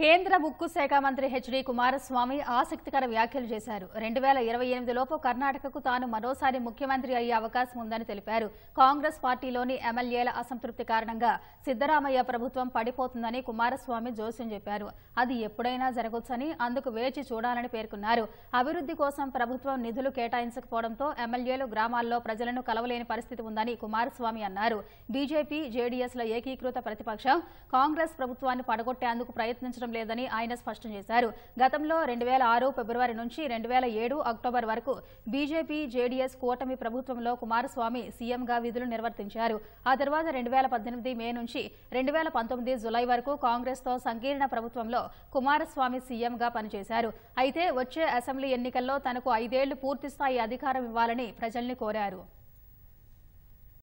కేంద్ర ఉక్కు శాఖ మంత్రి హెచ్డి కుమారస్వామి ఆసక్తికర వ్యాఖ్యలు చేశారు రెండు వేల ఇరవై ఎనిమిదిలోపు కర్ణాటకకు తాను మరోసారి ముఖ్యమంత్రి అయ్యే అవకాశం ఉందని తెలిపారు కాంగ్రెస్ పార్టీలోని ఎమ్మెల్యేల అసంతృప్తి కారణంగా సిద్దరామయ్య ప్రభుత్వం పడిపోతుందని కుమారస్వామి జోస్యం చెప్పారు అది ఎప్పుడైనా జరగొచ్చని అందుకు వేచి చూడాలని పేర్కొన్నారు అభివృద్ధి కోసం ప్రభుత్వం నిధులు కేటాయించకపోవడంతో ఎమ్మెల్యేలు గ్రామాల్లో ప్రజలను కలవలేని పరిస్థితి ఉందని కుమారస్వామి అన్నారు బీజేపీ జేడీఎస్ల ఏకీకృత ప్రతిపక్షం కాంగ్రెస్ ప్రభుత్వాన్ని పడగొట్టేందుకు ప్రయత్నించడం అవసరం లేదని ఆయన స్పష్టం చేశారు గతంలో రెండు వేల ఆరు ఫిబ్రవరి నుంచి రెండు వేల ఏడు అక్టోబర్ వరకు బీజేపీ జేడీఎస్ కూటమి ప్రభుత్వంలో కుమారస్వామి సీఎంగా విధులు నిర్వర్తించారు ఆ తర్వాత రెండు వేల పద్దెనిమిది మే నుంచి రెండు వేల పంతొమ్మిది జులై వరకు కాంగ్రెస్తో సంకీర్ణ ప్రభుత్వంలో కుమారస్వామి సీఎంగా పనిచేశారు అయితే వచ్చే అసెంబ్లీ ఎన్నికల్లో తనకు ఐదేళ్లు పూర్తిస్థాయి అధికారం ఇవ్వాలని ప్రజల్ని కోరారు